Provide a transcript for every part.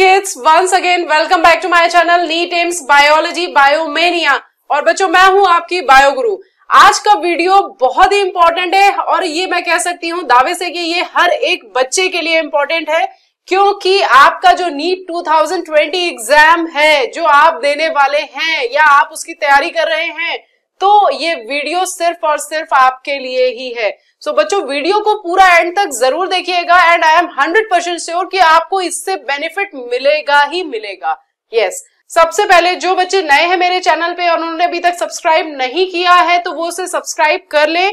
Kids once again welcome back to my channel NEET AIIMS biology biomania और बच्चों मैं हूं आपकी बायो गुरु आज का वीडियो बहुत ही इंपॉर्टेंट है और ये मैं कह सकती हूँ दावे से कि ये हर एक बच्चे के लिए इम्पोर्टेंट है क्योंकि आपका जो नीट 2020 एग्जाम है जो आप देने वाले हैं या आप उसकी तैयारी कर रहे हैं तो ये वीडियो सिर्फ और सिर्फ आपके लिए ही है सो so, बच्चों वीडियो को पूरा एंड तक जरूर देखिएगा and I am hundred percent sure कि आपको इससे बेनिफिट मिलेगा ही मिलेगा यस yes. सबसे पहले जो बच्चे नए हैं मेरे चैनल पे और उन्होंने अभी तक सब्सक्राइब नहीं किया है तो वो उसे सब्सक्राइब कर ले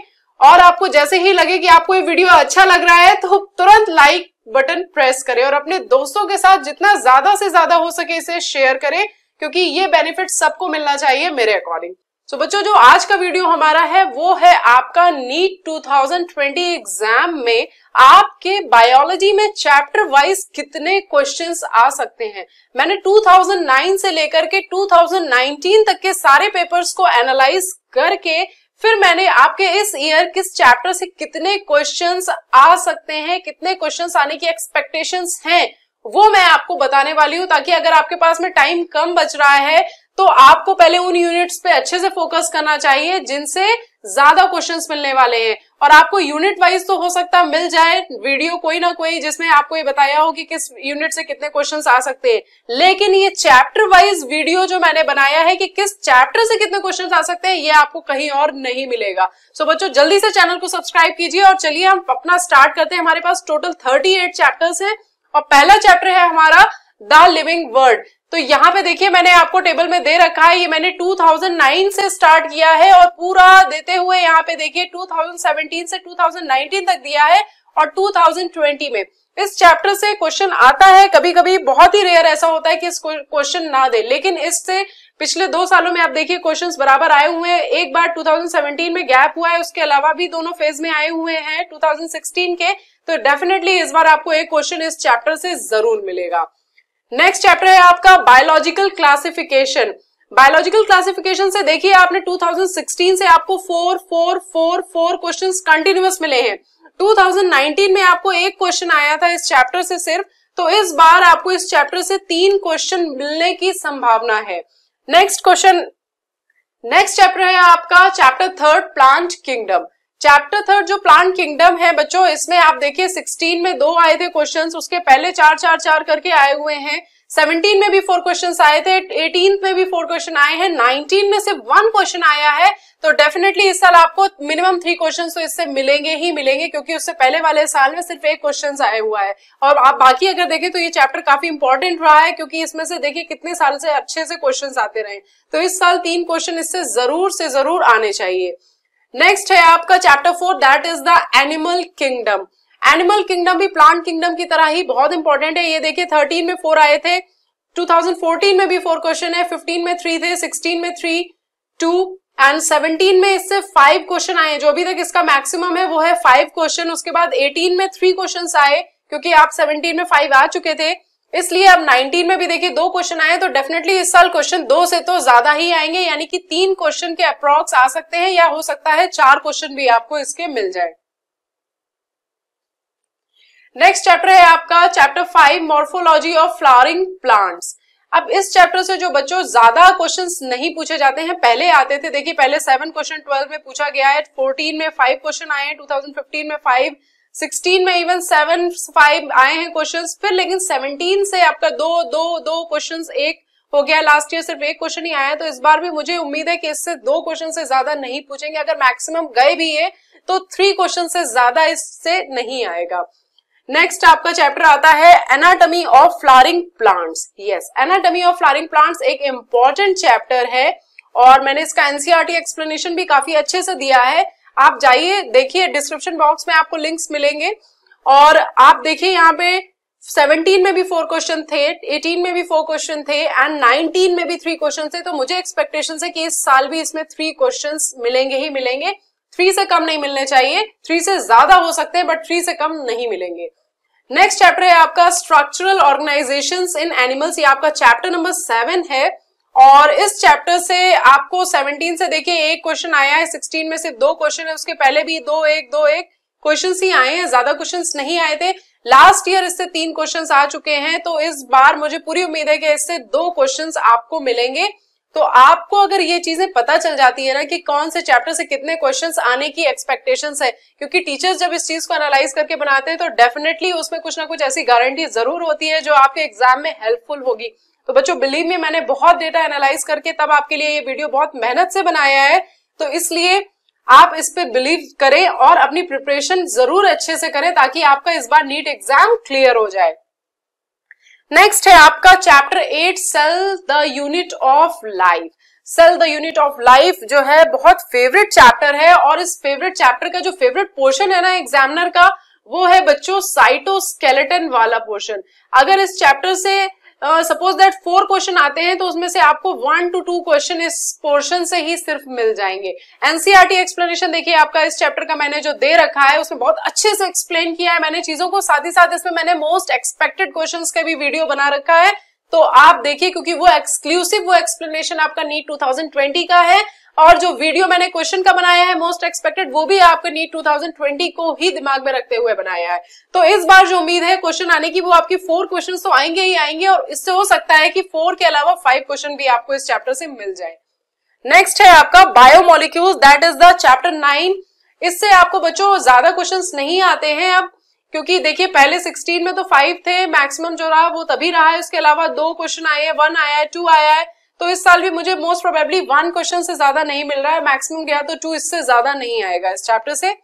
और आपको जैसे ही लगे कि आपको ये वीडियो अच्छा लग रहा है तो तुरंत लाइक बटन प्रेस करें और अपने दोस्तों के साथ जितना ज्यादा से ज्यादा हो सके इसे शेयर करें क्योंकि ये बेनिफिट सबको मिलना चाहिए मेरे अकॉर्डिंग सो so, बच्चों जो आज का वीडियो हमारा है वो है आपका नीट 2020 एग्जाम में आपके बायोलॉजी में चैप्टर वाइज कितने क्वेश्चंस आ सकते हैं मैंने 2009 से लेकर के 2019 तक के सारे पेपर्स को एनालाइज करके फिर मैंने आपके इस ईयर किस चैप्टर से कितने क्वेश्चंस आ सकते हैं कितने क्वेश्चंस आने की एक्सपेक्टेशंस हैं वो मैं आपको बताने वाली हूँ ताकि अगर आपके पास में टाइम कम बच रहा है तो आपको पहले उन यूनिट्स पे अच्छे से फोकस करना चाहिए जिनसे ज्यादा क्वेश्चंस मिलने वाले हैं और आपको यूनिट वाइज तो हो सकता है मिल जाए वीडियो कोई ना कोई जिसमें आपको ये बताया हो कि किस यूनिट से कितने क्वेश्चंस आ सकते हैं लेकिन ये चैप्टर वाइज वीडियो जो मैंने बनाया है कि किस चैप्टर से कितने क्वेश्चंस आ सकते हैं ये आपको कहीं और नहीं मिलेगा सो so, बच्चों जल्दी से चैनल को सब्सक्राइब कीजिए और चलिए हम अपना स्टार्ट करते हैं हमारे पास टोटल थर्टी एट चैप्टर्स है और पहला चैप्टर है हमारा द लिविंग वर्ड तो यहाँ पे देखिए मैंने आपको टेबल में दे रखा है ये मैंने 2009 से स्टार्ट किया है और पूरा देते हुए यहाँ पे देखिए 2017 से 2019 तक दिया है और 2020 में इस चैप्टर से क्वेश्चन आता है कभी कभी बहुत ही रेयर ऐसा होता है कि इस क्वेश्चन ना दे लेकिन इससे पिछले दो सालों में आप देखिए क्वेश्चंस बराबर आए हुए हैं एक बार 2017 में गैप हुआ है उसके अलावा भी दोनों फेज में आए हुए हैं 2016 के तो डेफिनेटली इस बार आपको एक क्वेश्चन इस चैप्टर से जरूर मिलेगा नेक्स्ट चैप्टर है आपका बायोलॉजिकल क्लासिफिकेशन बायोलॉजिकल क्लासिफिकेशन से देखिए आपने 2016 से आपको four four four four question continuous मिले हैं 2019 में आपको एक क्वेश्चन आया था इस चैप्टर से सिर्फ तो इस बार आपको इस चैप्टर से तीन क्वेश्चन मिलने की संभावना है नेक्स्ट क्वेश्चन नेक्स्ट चैप्टर है आपका chapter third plant kingdom chapter third जो प्लांट किंगडम है बच्चों इसमें आप देखिए 16 में दो आए थे क्वेश्चंस उसके पहले चार चार चार करके आए हुए हैं 17 में भी फोर क्वेश्चन आए थे 18 में भी फोर क्वेश्चन आए हैं 19 में सिर्फ वन क्वेश्चन आया है तो डेफिनेटली इस साल आपको मिनिमम थ्री क्वेश्चन तो इससे मिलेंगे ही मिलेंगे क्योंकि उससे पहले वाले साल में सिर्फ एक क्वेश्चन आया हुआ है और आप बाकी अगर देखें तो ये चैप्टर काफी इंपॉर्टेंट रहा है क्योंकि इसमें से देखिए कितने साल से अच्छे से क्वेश्चन आते रहे तो इस साल तीन क्वेश्चन इससे जरूर से जरूर आने चाहिए नेक्स्ट है आपका chapter four that is the animal kingdom animal kingdom भी प्लांट किंगडम की तरह ही बहुत इंपॉर्टेंट है ये देखिए थर्टीन में फोर आए थे 2014 में भी फोर क्वेश्चन है 15 में थ्री थे 16 में थ्री टू एंड 17 में इससे फाइव क्वेश्चन आए जो अभी तक इसका मैक्सिमम है वो है फाइव क्वेश्चन उसके बाद 18 में थ्री क्वेश्चन आए क्योंकि आप 17 में फाइव आ चुके थे इसलिए अब 19 में भी देखिए दो क्वेश्चन आए तो डेफिनेटली इस साल क्वेश्चन दो से तो ज्यादा ही आएंगे यानी कि तीन क्वेश्चन के अप्रॉक्स आ सकते हैं या हो सकता है चार क्वेश्चन भी आपको इसके मिल जाए नेक्स्ट चैप्टर है आपका chapter five morphology of flowering plants अब इस चैप्टर से जो बच्चों ज्यादा क्वेश्चंस नहीं पूछे जाते हैं पहले आते थे देखिए पहले सेवन क्वेश्चन ट्वेल्व में पूछा गया है फोर्टीन में फाइव क्वेश्चन आए हैं फिफ्टीन में फाइव सिक्सटीन में इवन सेवन फाइव आए हैं क्वेश्चन फिर लेकिन सेवनटीन से आपका दो दो दो क्वेश्चन एक हो गया लास्ट ईयर सिर्फ एक क्वेश्चन ही आया तो इस बार भी मुझे उम्मीद है कि इससे दो क्वेश्चन से ज्यादा नहीं पूछेंगे अगर मैक्सिमम गए भी है तो थ्री क्वेश्चन से ज्यादा इससे नहीं आएगा नेक्स्ट आपका चैप्टर आता है anatomy of flowering plants yes anatomy of flowering plants एक इंपॉर्टेंट चैप्टर है और मैंने इसका एनसीआरटी एक्सप्लेनेशन e भी काफी अच्छे से दिया है आप जाइए देखिए डिस्क्रिप्शन बॉक्स में आपको लिंक्स मिलेंगे और आप देखिए यहाँ पे 17 में भी फोर क्वेश्चन थे 18 में भी फोर क्वेश्चन थे एंड 19 में भी थ्री क्वेश्चन थे तो मुझे एक्सपेक्टेशन है कि इस साल भी इसमें थ्री क्वेश्चन मिलेंगे ही मिलेंगे थ्री से कम नहीं मिलने चाहिए थ्री से ज्यादा हो सकते हैं बट थ्री से कम नहीं मिलेंगे नेक्स्ट चैप्टर है आपका स्ट्रक्चरल ऑर्गेनाइजेशन इन एनिमल्स ये आपका चैप्टर नंबर सेवन है और इस चैप्टर से आपको 17 से देखिए एक क्वेश्चन आया है 16 में से दो क्वेश्चन है उसके पहले भी दो एक दो एक क्वेश्चन ही आए हैं ज्यादा क्वेश्चन नहीं आए थे लास्ट ईयर इससे तीन क्वेश्चन आ चुके हैं तो इस बार मुझे पूरी उम्मीद है कि इससे दो क्वेश्चन आपको मिलेंगे तो आपको अगर ये चीजें पता चल जाती है ना कि कौन से चैप्टर से कितने क्वेश्चंस आने की एक्सपेक्टेशंस है क्योंकि टीचर्स जब इस चीज को एनालाइज करके बनाते हैं तो डेफिनेटली उसमें कुछ ना कुछ ऐसी गारंटी जरूर होती है जो आपके एग्जाम में हेल्पफुल होगी तो बच्चों बिलीव में मैंने बहुत डेटा एनालाइज करके तब आपके लिए ये वीडियो बहुत मेहनत से बनाया है तो इसलिए आप इस पे बिलीव करें और अपनी प्रिपरेशन जरूर अच्छे से करें ताकि आपका इस बार नीट एग्जाम क्लियर हो जाए नेक्स्ट है आपका chapter eight cell the unit of life cell the unit of life जो है बहुत फेवरेट चैप्टर है और इस फेवरेट चैप्टर का जो फेवरेट पोर्शन है ना एग्जामिनर का वो है बच्चों साइटोस्केलेटन वाला पोर्शन अगर इस चैप्टर से सपोज दैट फोर क्वेश्चन आते हैं तो उसमें से आपको वन टू टू क्वेश्चन इस पोर्शन से ही सिर्फ मिल जाएंगे एनसीआरटी एक्सप्लेनेशन e देखिए आपका इस चैप्टर का मैंने जो दे रखा है उसमें बहुत अच्छे से एक्सप्लेन किया है मैंने चीजों को साथ ही साथ इसमें मैंने मोस्ट एक्सपेक्टेड क्वेश्चन का भी वीडियो बना रखा है तो आप देखिए क्योंकि वो एक्सक्लूसिव वो एक्सप्लेनेशन आपका नीट 2020 का है और जो वीडियो मैंने क्वेश्चन का बनाया है मोस्ट एक्सपेक्टेड वो भी आपको नीट 2020 को ही दिमाग में रखते हुए बनाया है तो इस बार जो उम्मीद है क्वेश्चन आने की वो आपके फोर क्वेश्चन तो आएंगे ही आएंगे और इससे हो सकता है कि फोर के अलावा फाइव क्वेश्चन भी आपको इस चैप्टर से मिल जाए नेक्स्ट है आपका biomolecule that is the chapter nine इससे आपको बच्चों ज्यादा क्वेश्चन नहीं आते हैं अब क्योंकि देखिए पहले 16 में तो फाइव थे मैक्सिमम जो रहा वो तभी रहा है उसके अलावा दो क्वेश्चन आए हैं वन आया है टू आया है तो इस साल भी मुझे मोस्ट प्रोबेबली वन क्वेश्चन से ज्यादा नहीं मिल रहा है मैक्सिमम गया तो टू इससे ज्यादा नहीं आएगा इस चैप्टर से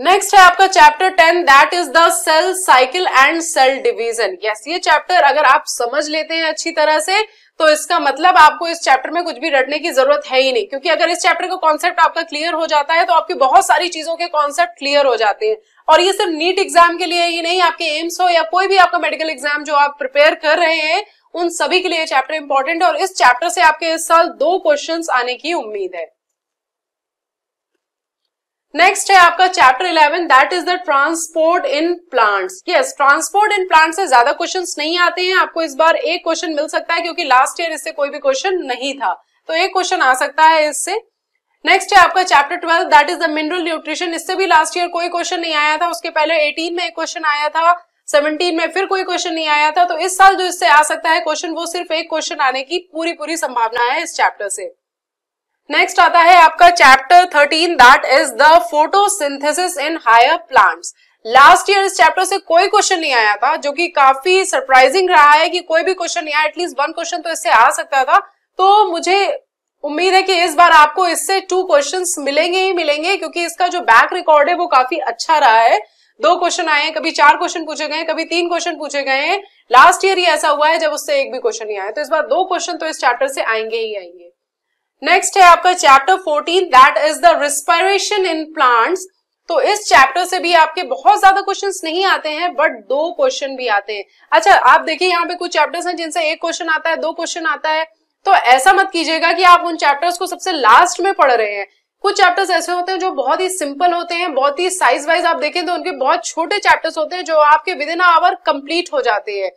नेक्स्ट है आपका chapter ten that is the cell cycle and cell division yes ये चैप्टर अगर आप समझ लेते हैं अच्छी तरह से तो इसका मतलब आपको इस चैप्टर में कुछ भी रटने की जरूरत है ही नहीं क्योंकि अगर इस चैप्टर का कॉन्सेप्ट आपका क्लियर हो जाता है तो आपकी बहुत सारी चीजों के कॉन्सेप्ट क्लियर हो जाते हैं और ये सिर्फ नीट एग्जाम के लिए ही नहीं आपके एम्स हो या कोई भी आपका मेडिकल एग्जाम जो आप प्रिपेयर कर रहे हैं उन सभी के लिए चैप्टर इंपॉर्टेंट है और इस चैप्टर से आपके इस साल दो क्वेश्चन आने की उम्मीद है नेक्स्ट है आपका chapter eleven that is the transport in plants yes transport in plant से ज्यादा क्वेश्चंस नहीं आते हैं आपको इस बार एक क्वेश्चन मिल सकता है क्योंकि लास्ट ईयर इससे कोई भी क्वेश्चन नहीं था तो एक क्वेश्चन आ सकता है इससे नेक्स्ट है आपका chapter twelve that is the mineral nutrition इससे भी लास्ट ईयर कोई क्वेश्चन नहीं आया था उसके पहले एटीन में एक क्वेश्चन आया था सेवनटीन में फिर कोई क्वेश्चन नहीं आया था तो इस साल जो इससे आ सकता है क्वेश्चन वो सिर्फ एक क्वेश्चन आने की पूरी पूरी संभावना है इस चैप्टर से नेक्स्ट आता है आपका chapter thirteen that is the photosynthesis in higher plants last year इस चैप्टर से कोई क्वेश्चन नहीं आया था जो कि काफी सरप्राइजिंग रहा है कि कोई भी क्वेश्चन नहीं आया एटलीस्ट वन क्वेश्चन तो इससे आ सकता था तो मुझे उम्मीद है कि इस बार आपको इससे टू क्वेश्चंस मिलेंगे ही मिलेंगे क्योंकि इसका जो बैक रिकॉर्ड है वो काफी अच्छा रहा है दो क्वेश्चन आए हैं कभी चार क्वेश्चन पूछे गए हैं कभी तीन क्वेश्चन पूछे गए हैं लास्ट ईयर ही ऐसा हुआ है जब उससे एक भी क्वेश्चन नहीं आया तो इस बार दो क्वेश्चन तो इस चैप्टर से आएंगे ही आएंगे नेक्स्ट है आपका chapter fourteen that is the respiration in plants तो इस चैप्टर से भी आपके बहुत ज्यादा क्वेश्चंस नहीं आते हैं बट दो क्वेश्चन भी आते हैं अच्छा आप देखिए यहाँ पे कुछ चैप्टर्स हैं जिनसे एक क्वेश्चन आता है दो क्वेश्चन आता है तो ऐसा मत कीजिएगा कि आप उन चैप्टर्स को सबसे लास्ट में पढ़ रहे हैं कुछ चैप्टर्स ऐसे होते हैं जो बहुत ही सिंपल होते हैं बहुत ही साइज वाइज आप देखें तो उनके बहुत छोटे चैप्टर्स होते हैं जो आपके विद इन आवर कंप्लीट हो जाते हैं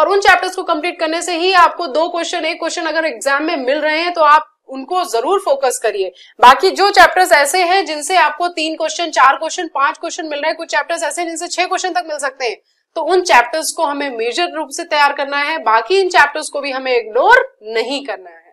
और उन चैप्टर्स को कंप्लीट करने से ही आपको दो क्वेश्चन एक क्वेश्चन अगर एग्जाम में मिल रहे हैं तो आप उनको जरूर फोकस करिए बाकी जो चैप्टर्स ऐसे हैं जिनसे आपको तीन क्वेश्चन चार क्वेश्चन पांच क्वेश्चन मिल रहे हैं कुछ चैप्टर्स ऐसे हैं जिनसे छह क्वेश्चन तक मिल सकते हैं तो उन चैप्टर्स को हमें मेजर रूप से तैयार करना है बाकी इन चैप्टर्स को भी हमें इग्नोर नहीं करना है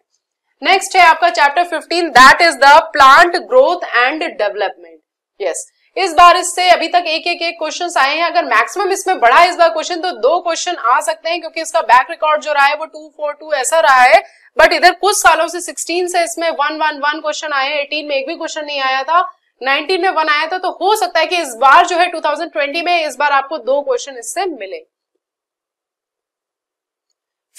नेक्स्ट है आपका chapter 15 that is the plant growth and development yes इस बार इससे अभी तक एक एक एक क्वेश्चन आए हैं अगर मैक्सिमम इसमें बड़ा इस बार क्वेश्चन तो दो क्वेश्चन आ सकते हैं क्योंकि इसका बैक रिकॉर्ड जो रहा है वो टू फोर टू ऐसा रहा है बट इधर कुछ सालों से 16 से इसमें वन वन वन क्वेश्चन आए हैं में एक भी क्वेश्चन नहीं आया था 19 में वन आया था तो हो सकता है कि इस बार जो है 2020 में इस बार आपको दो क्वेश्चन इससे मिले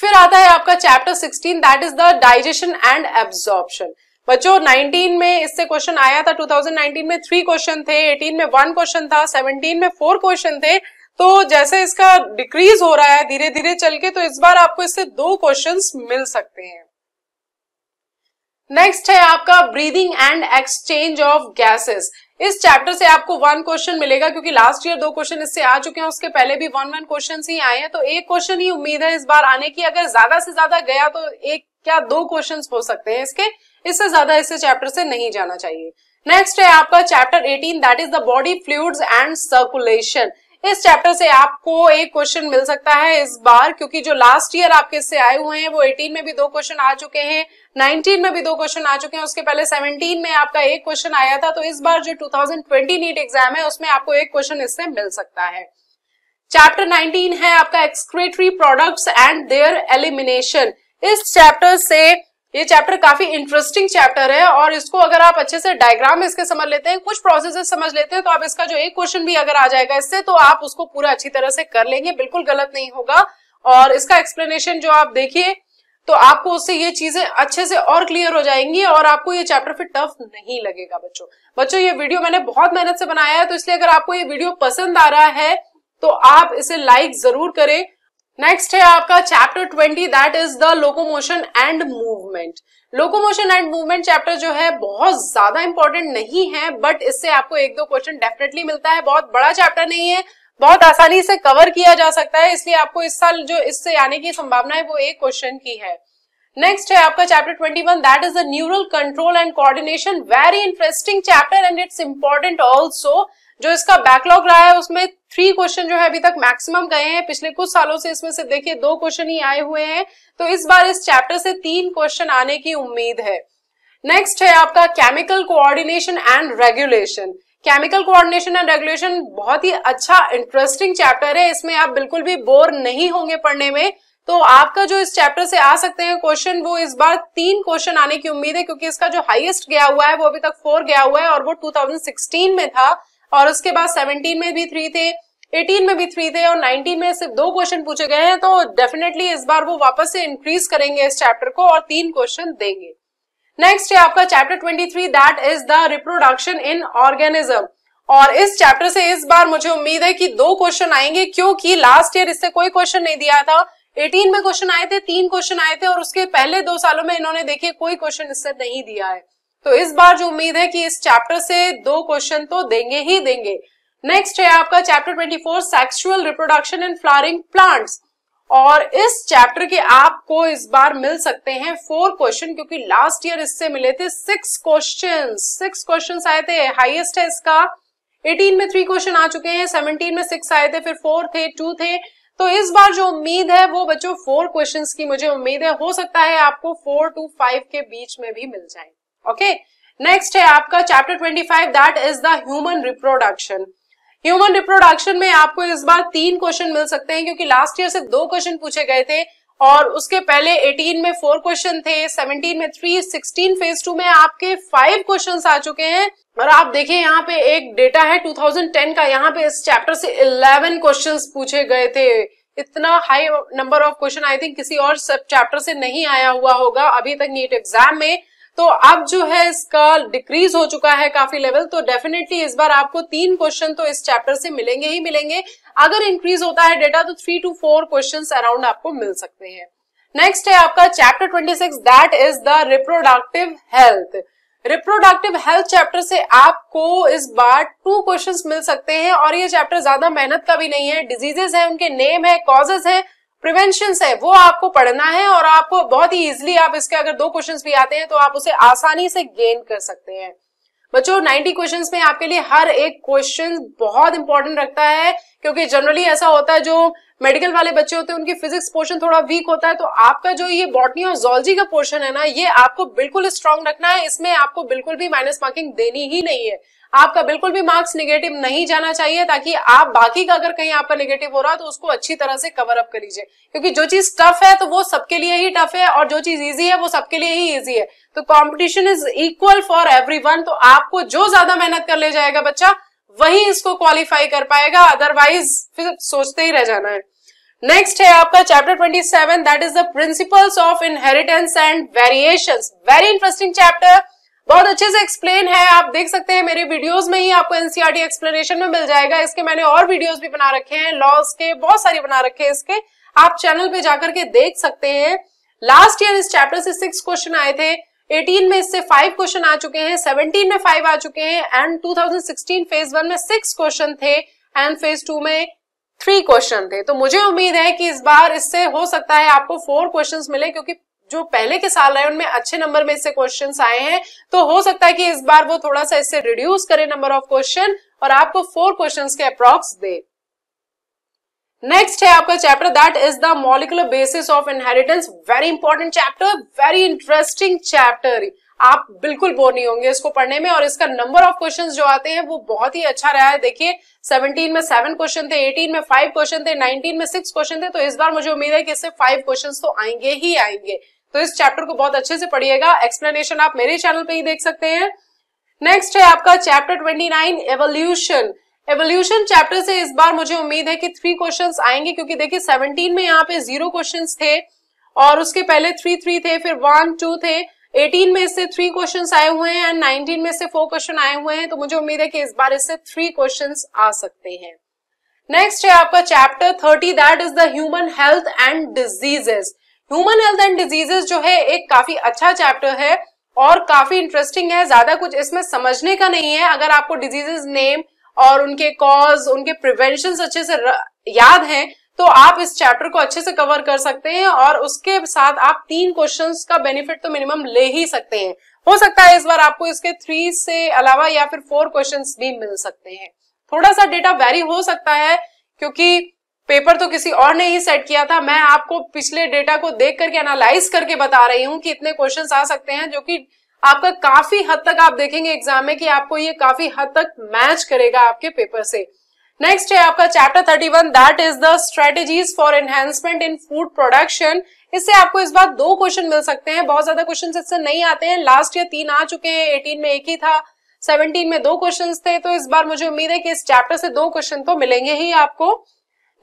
फिर आता है आपका chapter 16 that is the digestion and absorption बच्चों 19 में इससे क्वेश्चन आया था 2019 में थ्री क्वेश्चन थे 18 में वन क्वेश्चन था 17 में फोर क्वेश्चन थे तो जैसे इसका डिक्रीज हो रहा है धीरे धीरे चल के तो इस बार आपको इससे दो क्वेश्चंस मिल सकते हैं नेक्स्ट है आपका breathing and exchange of gases इस चैप्टर से आपको वन क्वेश्चन मिलेगा क्योंकि लास्ट ईयर दो क्वेश्चन इससे आ चुके हैं उसके पहले भी वन वन क्वेश्चन ही आए हैं तो एक क्वेश्चन ही उम्मीद है इस बार आने की अगर ज्यादा से ज्यादा गया तो एक क्या दो क्वेश्चन हो सकते हैं इसके इससे ज्यादा इसे चैप्टर से नहीं जाना चाहिए नेक्स्ट है आपका chapter 18 that is the body fluids and circulation इस चैप्टर से आपको एक क्वेश्चन मिल सकता है इस बार क्योंकि जो लास्ट ईयर आपके इससे आए हुए हैं वो 18 में भी दो क्वेश्चन आ चुके हैं 19 में भी दो क्वेश्चन आ चुके हैं उसके पहले 17 में आपका एक क्वेश्चन आया था तो इस बार जो 2020 नीट एग्जाम है उसमें आपको एक क्वेश्चन इससे मिल सकता है चैप्टर 19 है आपका excretory products and their elimination इस चैप्टर से ये चैप्टर काफी इंटरेस्टिंग चैप्टर है और इसको अगर आप अच्छे से डायग्राम इसके समझ लेते हैं कुछ प्रोसेस समझ लेते हैं तो आप इसका जो एक क्वेश्चन भी अगर आ जाएगा इससे तो आप उसको पूरा अच्छी तरह से कर लेंगे बिल्कुल गलत नहीं होगा और इसका एक्सप्लेनेशन जो आप देखिए तो आपको उससे ये चीजें अच्छे से और क्लियर हो जाएंगी और आपको ये चैप्टर फिर टफ नहीं लगेगा बच्चों बच्चों ये वीडियो मैंने बहुत मेहनत से बनाया है तो इसलिए अगर आपको ये वीडियो पसंद आ रहा है तो आप इसे लाइक जरूर करें नेक्स्ट है आपका chapter twenty that is the locomotion and movement locomotion and movement chapter जो है बहुत ज्यादा इंपॉर्टेंट नहीं है बट इससे आपको एक दो क्वेश्चन डेफिनेटली मिलता है बहुत बड़ा चैप्टर नहीं है बहुत आसानी से कवर किया जा सकता है इसलिए आपको इस साल जो इससे आने की संभावना है वो एक क्वेश्चन की है नेक्स्ट है आपका chapter twenty one that is the neural control and coordination very interesting chapter and it's important also जो इसका बैकलॉग रहा है उसमें थ्री क्वेश्चन जो है अभी तक मैक्सिमम गए हैं पिछले कुछ सालों से इसमें से देखिए दो क्वेश्चन ही आए हुए हैं तो इस बार इस चैप्टर से तीन क्वेश्चन आने की उम्मीद है नेक्स्ट है आपका chemical coordination and regulation chemical coordination and regulation बहुत ही अच्छा इंटरेस्टिंग चैप्टर है इसमें आप बिल्कुल भी बोर नहीं होंगे पढ़ने में तो आपका जो इस चैप्टर से आ सकते हैं क्वेश्चन वो इस बार तीन क्वेश्चन आने की उम्मीद है क्योंकि इसका जो हाईएस्ट गया हुआ है वो अभी तक फोर गया हुआ है और वो 2016 में था और उसके बाद सेवनटीन में भी थ्री थे 18 में भी थ्री थे और 19 में सिर्फ दो क्वेश्चन पूछे गए हैं तो डेफिनेटली इस बार वो वापस से इंक्रीज करेंगे इस चैप्टर को और तीन क्वेश्चन देंगे नेक्स्ट है आपका chapter 23 that is the reproduction in organism और इस चैप्टर से इस बार मुझे उम्मीद है कि दो क्वेश्चन आएंगे क्योंकि लास्ट ईयर इससे कोई क्वेश्चन नहीं दिया था 18 में क्वेश्चन आए थे तीन क्वेश्चन आए थे और उसके पहले दो सालों में इन्होंने देखिए कोई क्वेश्चन इससे नहीं दिया है तो इस बार जो उम्मीद है कि इस चैप्टर से दो क्वेश्चन तो देंगे ही देंगे नेक्स्ट है आपका chapter 24 sexual reproduction and flowering plants और इस चैप्टर के आपको इस बार मिल सकते हैं फोर क्वेश्चन क्योंकि लास्ट ईयर इससे मिले थे सिक्स क्वेश्चन सिक्स क्वेश्चन आए थे हाइएस्ट है इसका 18 में थ्री क्वेश्चन आ चुके हैं 17 में सिक्स आए थे फिर फोर थे टू थे तो इस बार जो उम्मीद है वो बच्चों फोर क्वेश्चंस की मुझे उम्मीद है हो सकता है आपको फोर टू फाइव के बीच में भी मिल जाए ओके नेक्स्ट है आपका chapter twenty five that is the human reproduction human reproduction में आपको इस बार तीन क्वेश्चन मिल सकते हैं क्योंकि लास्ट ईयर से दो क्वेश्चन पूछे गए थे और उसके पहले 18 में फोर क्वेश्चन थे 17 में थ्री 16 फेज टू में आपके फाइव क्वेश्चन आ चुके हैं और आप देखिए यहाँ पे एक डेटा है 2010 का यहाँ पे इस चैप्टर से 11 क्वेश्चन पूछे गए थे इतना high number of question I think किसी और सब चैप्टर से नहीं आया हुआ होगा अभी तक नीट एग्जाम में तो अब जो है इसका डिक्रीज हो चुका है काफी लेवल तो डेफिनेटली इस बार आपको तीन क्वेश्चन तो इस चैप्टर से मिलेंगे ही मिलेंगे अगर इंक्रीज होता है डेटा तो three two four question around आपको मिल सकते हैं नेक्स्ट है आपका chapter twenty six that is the reproductive health reproductive health chapter से आपको इस बार टू क्वेश्चंस मिल सकते हैं और ये चैप्टर ज्यादा मेहनत का भी नहीं है डिजीजेस है उनके नेम है कॉजेज है प्रिवेंशन है वो आपको पढ़ना है और आप बहुत ही इजिली आप इसके अगर दो क्वेश्चन भी आते हैं तो आप उसे आसानी से गेन कर सकते हैं बच्चों 90 क्वेश्चंस में आपके लिए हर एक क्वेश्चन बहुत इंपॉर्टेंट रखता है क्योंकि जनरली ऐसा होता है जो मेडिकल वाले बच्चे होते हैं उनकी फिजिक्स पोर्शन थोड़ा वीक होता है तो आपका जो ये बॉटनी और जोलॉजी का पोर्शन है ना ये आपको बिल्कुल स्ट्रांग रखना है इसमें आपको बिल्कुल भी माइनस मार्किंग देनी ही नहीं है आपका बिल्कुल भी मार्क्स निगेटिव नहीं जाना चाहिए ताकि आप बाकी का अगर कहीं आपका निगेटिव हो रहा है तो उसको अच्छी तरह से कवर अप कर लीजिए क्योंकि जो चीज टफ है तो वो सबके लिए ही टफ है और जो चीज ईजी है वो सबके लिए ही ईजी है तो competition is equal for every तो आपको जो ज्यादा मेहनत कर ले जाएगा बच्चा वही इसको क्वालिफाई कर पाएगा अदरवाइज फिर सोचते ही रह जाना है नेक्स्ट है आपका chapter 27 that is the principles of inheritance and variations very interesting chapter बहुत अच्छे से एक्सप्लेन है आप देख सकते हैं मेरे वीडियोस में ही आपको एनसीआरटी एक्सप्लेनेशन e में मिल जाएगा इसके मैंने और वीडियोस भी बना रखे हैं लॉज के बहुत सारे बना रखे हैं इसके आप चैनल पे जाकर के देख सकते हैं लास्ट ईयर इस चैप्टर से सिक्स क्वेश्चन आए थे 18 में इससे फाइव क्वेश्चन आ चुके हैं सेवनटीन में फाइव आ चुके हैं एंड टू फेज वन में सिक्स क्वेश्चन थे एंड फेज टू में थ्री क्वेश्चन थे तो मुझे उम्मीद है कि इस बार इससे हो सकता है आपको फोर क्वेश्चन मिले क्योंकि जो पहले के साल रहे उनमें अच्छे नंबर में इससे क्वेश्चन आए हैं तो हो सकता है कि इस बार वो थोड़ा सा इससे रिड्यूस करे नंबर ऑफ क्वेश्चन और आपको फोर क्वेश्चन के अप्रोक्स दे नेक्स्ट है आपका chapter that is the molecular basis of inheritance very important chapter very interesting chapter आप बिल्कुल बोर नहीं होंगे इसको पढ़ने में और इसका नंबर ऑफ क्वेश्चंस जो आते हैं वो बहुत ही अच्छा रहा है देखिए 17 में सेवन क्वेश्चन थे 18 में फाइव क्वेश्चन थे 19 में सिक्स क्वेश्चन थे तो इस बार मुझे उम्मीद है कि इससे फाइव क्वेश्चन तो आएंगे ही आएंगे तो इस चैप्टर को बहुत अच्छे से पढ़िएगा एक्सप्लेनेशन आप मेरे चैनल पे ही देख सकते हैं नेक्स्ट है आपका chapter twenty nine evolution evolution chapter से इस बार मुझे उम्मीद है कि थ्री क्वेश्चन आएंगे क्योंकि देखिए सेवनटीन में यहाँ पे जीरो क्वेश्चन थे और उसके पहले थ्री थ्री थे फिर वन टू थे 18 में इससे थ्री क्वेश्चन आए हुए हैं एंड 19 में से फोर क्वेश्चन आए हुए हैं तो मुझे उम्मीद है कि इस बार इससे थ्री क्वेश्चन आ सकते हैं नेक्स्ट है आपका chapter 30 that is the human health and diseases human health and diseases जो है एक काफी अच्छा चैप्टर है और काफी इंटरेस्टिंग है ज्यादा कुछ इसमें समझने का नहीं है अगर आपको डिजीजेस नेम और उनके कॉज उनके प्रिवेंशन अच्छे से याद है तो आप इस चैप्टर को अच्छे से कवर कर सकते हैं और उसके साथ आप तीन क्वेश्चन का बेनिफिट तो मिनिमम ले ही सकते हैं हो सकता है इस बार आपको इसके थ्री से अलावा या फिर फोर क्वेश्चंस भी मिल सकते हैं थोड़ा सा डेटा वेरी हो सकता है क्योंकि पेपर तो किसी और ने ही सेट किया था मैं आपको पिछले डेटा को देख करके एनालाइज करके बता रही हूँ कि इतने क्वेश्चन आ सकते हैं जो कि आपका काफी हद तक आप देखेंगे एग्जाम में कि आपको ये काफी हद तक मैच करेगा आपके पेपर से नेक्स्ट है आपका chapter thirty one that is the strategies for enhancement in food production इससे आपको इस बार दो क्वेश्चन मिल सकते हैं बहुत ज्यादा क्वेश्चन इससे नहीं आते हैं लास्ट ईयर तीन आ चुके हैं एटीन में एक ही था सेवनटीन में दो क्वेश्चन थे तो इस बार मुझे उम्मीद है कि इस चैप्टर से दो क्वेश्चन तो मिलेंगे ही आपको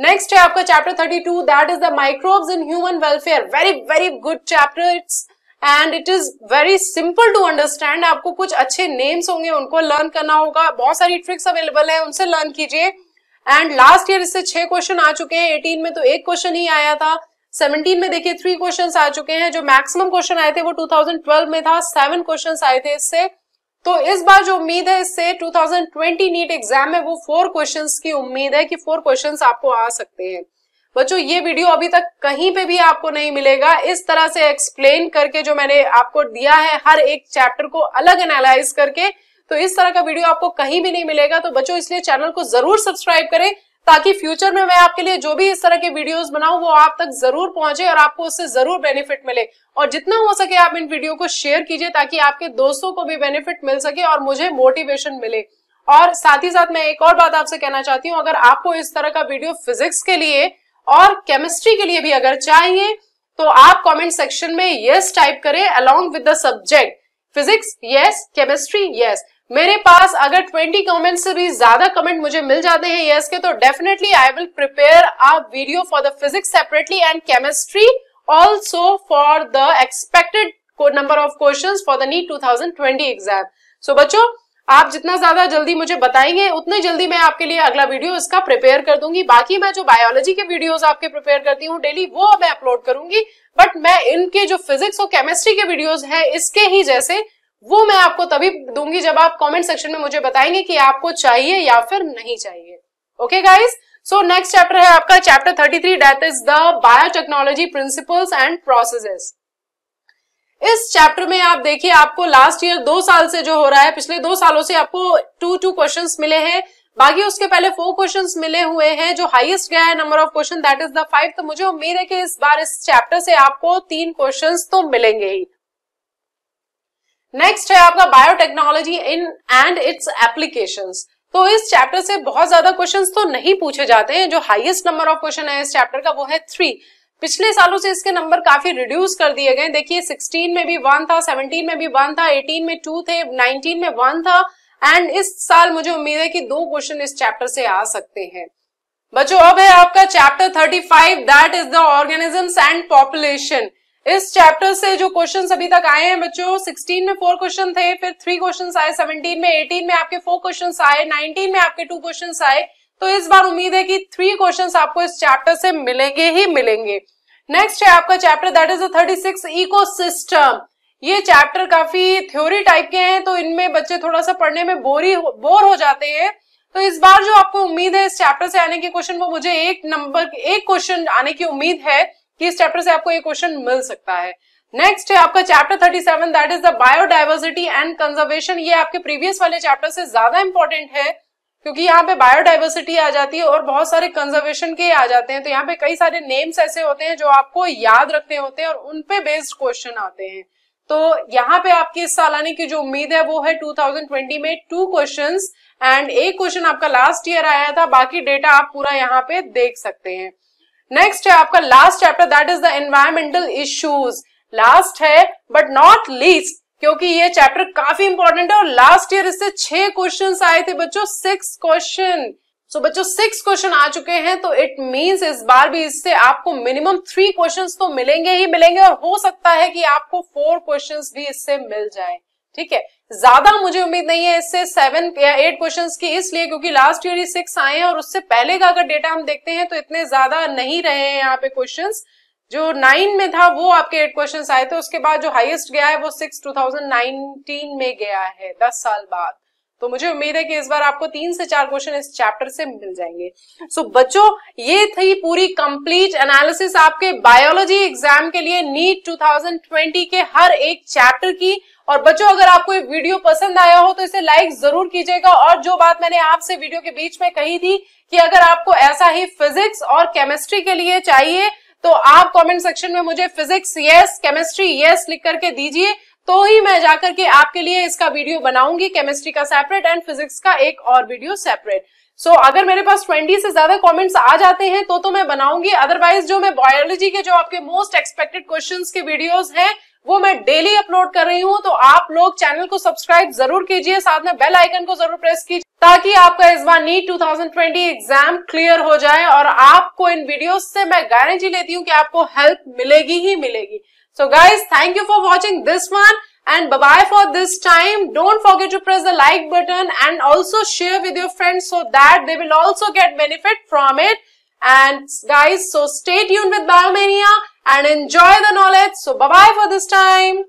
नेक्स्ट है आपका chapter thirty two that is the microbes in human welfare very very good chapter it's and it is very simple to understand आपको कुछ अच्छे नेम्स होंगे उनको लर्न करना होगा बहुत सारी ट्रिक्स अवेलेबल है उनसे लर्न कीजिए एंड लास्ट ईयर इससे छह क्वेश्चन आ चुके हैं एटीन में तो एक क्वेश्चन ही आया था सेवनटीन में देखिए थ्री क्वेश्चन आ चुके हैं जो मैक्सिमम क्वेश्चन आए थे वो टू थाउजेंड ट्वेल्व में था सेवन क्वेश्चन आए थे इससे तो इस बार जो उम्मीद है इससे 2020 नीट एग्जाम में वो फोर क्वेश्चंस की उम्मीद है कि फोर क्वेश्चंस आपको आ सकते हैं बच्चों ये वीडियो अभी तक कहीं पे भी आपको नहीं मिलेगा इस तरह से एक्सप्लेन करके जो मैंने आपको दिया है हर एक चैप्टर को अलग एनालाइज करके तो इस तरह का वीडियो आपको कहीं भी नहीं मिलेगा तो बच्चों इसलिए चैनल को जरूर सब्सक्राइब करें ताकि फ्यूचर में मैं आपके लिए जो भी इस तरह के वीडियोस बनाऊं वो आप तक जरूर पहुंचे और आपको उससे जरूर बेनिफिट मिले और जितना हो सके आप इन वीडियो को शेयर कीजिए ताकि आपके दोस्तों को भी बेनिफिट मिल सके और मुझे मोटिवेशन मिले और साथ ही साथ मैं एक और बात आपसे कहना चाहती हूँ अगर आपको इस तरह का वीडियो फिजिक्स के लिए और केमिस्ट्री के लिए भी अगर चाहिए तो आप कॉमेंट सेक्शन में येस टाइप करें along with the subject physics yes chemistry yes मेरे पास अगर 20 कमेंट से भी ज्यादा कमेंट मुझे मिल जाते हैं यस के तो definitely I will prepare a video for the physics separately and chemistry also for the expected number of question for the NEET 2020 exam so बच्चो आप जितना ज्यादा जल्दी मुझे बताएंगे उतनी जल्दी मैं आपके लिए अगला वीडियो इसका प्रिपेयर कर दूंगी बाकी मैं जो बायोलॉजी के वीडियोस आपके प्रिपेयर करती हूँ डेली वो मैं अपलोड करूंगी बट मैं इनके जो फिजिक्स और केमिस्ट्री के वीडियोस हैं इसके ही जैसे वो मैं आपको तभी दूंगी जब आप कमेंट सेक्शन में मुझे बताएंगे कि आपको चाहिए या फिर नहीं चाहिए okay guys so next chapter है आपका chapter 33 that is the biotechnology principles and processes इस चैप्टर में आप देखिए आपको लास्ट ईयर दो साल से जो हो रहा है पिछले दो सालों से आपको टू टू क्वेश्चन मिले हैं बाकी उसके पहले फोर क्वेश्चन मिले हुए हैं जो हाईएस्ट गया है number of question that is the five तो मुझे उम्मीद है कि इस बार इस चैप्टर से आपको तीन क्वेश्चन तो मिलेंगे ही नेक्स्ट है आपका biotechnology in and its applications तो इस चैप्टर से बहुत ज्यादा क्वेश्चंस तो नहीं पूछे जाते हैं जो हाईएस्ट नंबर ऑफ क्वेश्चन है इस चैप्टर का वो है थ्री पिछले सालों से इसके नंबर काफी रिड्यूस कर दिए गए देखिए 16 में भी वन था 17 में भी वन था 18 में टू थे 19 में वन था एंड इस साल मुझे उम्मीद है कि दो क्वेश्चन इस चैप्टर से आ सकते हैं बच्चों अब है आपका chapter 35 that is the organisms and population इस चैप्टर से जो क्वेश्चन अभी तक आए हैं बच्चों 16 में फोर क्वेश्चन थे फिर थ्री क्वेश्चन आए 17 में 18 में आपके फोर क्वेश्चन आए 19 में आपके टू क्वेश्चन आए तो इस बार उम्मीद है कि थ्री क्वेश्चन आपको इस चैप्टर से मिलेंगे ही मिलेंगे नेक्स्ट है आपका chapter that is thirty six eco ये चैप्टर काफी थ्योरी टाइप के हैं तो इनमें बच्चे थोड़ा सा पढ़ने में बोरी बोर हो जाते हैं तो इस बार जो आपको उम्मीद है इस चैप्टर से आने के क्वेश्चन वो मुझे एक नंबर एक क्वेश्चन आने की उम्मीद है कि इस चैप्टर से आपको ये क्वेश्चन मिल सकता है नेक्स्ट है आपका chapter thirty seven that is the biodiversity and conservation ये आपके प्रीवियस वाले चैप्टर से ज्यादा इंपॉर्टेंट है क्योंकि यहाँ पे बायोडाइवर्सिटी आ जाती है और बहुत सारे कंजर्वेशन के आ जाते हैं तो यहाँ पे कई सारे नेम्स ऐसे होते हैं जो आपको याद रखने होते हैं और उनपे बेस्ड क्वेश्चन आते हैं तो यहाँ पे आपकी इस सालाने की जो उम्मीद है वो है 2020 में टू क्वेश्चन एंड एक क्वेश्चन आपका लास्ट ईयर आया था बाकी डेटा आप पूरा यहाँ पे देख सकते हैं नेक्स्ट है आपका last chapter that is the environmental issues last है बट नॉट लीस्ट क्योंकि ये चैप्टर काफी इंपॉर्टेंट है और लास्ट ईयर इससे छह क्वेश्चन आए थे बच्चों सिक्स क्वेश्चन सो बच्चों सिक्स क्वेश्चन आ चुके हैं तो इट मीन्स इस बार भी इससे आपको मिनिमम थ्री क्वेश्चन तो मिलेंगे ही मिलेंगे और हो सकता है कि आपको फोर क्वेश्चन भी इससे मिल जाए ठीक है ज्यादा मुझे उम्मीद नहीं है इससे सेवन या एट क्वेश्चन की इसलिए क्योंकि लास्ट ईयर ही सिक्स आए हैं और उससे पहले का अगर डेटा हम देखते हैं तो इतने ज्यादा नहीं रहे हैं यहाँ पे क्वेश्चन जो नाइन में था वो आपके एट क्वेश्चन आए थे उसके बाद जो हाइएस्ट गया है वो सिक्स टू नाइनटीन में गया है दस साल बाद तो मुझे उम्मीद है कि इस बार आपको तीन से चार क्वेश्चन इस चैप्टर से मिल जाएंगे सो so, बच्चों ये थी पूरी कंप्लीट एनालिसिस आपके बायोलॉजी एग्जाम के लिए नीट 2020 के हर एक चैप्टर की और बच्चों अगर आपको ये वीडियो पसंद आया हो तो इसे लाइक जरूर कीजिएगा और जो बात मैंने आपसे वीडियो के बीच में कही थी कि अगर आपको ऐसा ही फिजिक्स और केमिस्ट्री के लिए चाहिए तो आप कमेंट सेक्शन में मुझे फिजिक्स यस केमिस्ट्री यस लिख करके दीजिए तो ही मैं जाकर के आपके लिए इसका वीडियो बनाऊंगी केमिस्ट्री का सेपरेट एंड फिजिक्स का एक और वीडियो सेपरेट सो so, अगर मेरे पास 20 से ज्यादा कमेंट्स आ जाते हैं तो तो मैं बनाऊंगी अदरवाइज जो मैं बायोलॉजी के जो आपके मोस्ट एक्सपेक्टेड क्वेश्चंस के वीडियोस हैं वो मैं डेली अपलोड कर रही हूँ तो आप लोग चैनल को सब्सक्राइब जरूर कीजिए साथ में बेल आइकन को जरूर प्रेस कीजिए ताकि आपका इस बार नीट 2020 एग्जाम क्लियर हो जाए और आपको इन वीडियोस से मैं गारंटी लेती हूँ कि आपको हेल्प मिलेगी ही मिलेगी so guys thank you for watching this one and bye bye for this time don't forget to press the like button and also share with your friends so that they will also get benefit from it and guys so stay tuned with biomania and enjoy the knowledge. So bye bye for this time.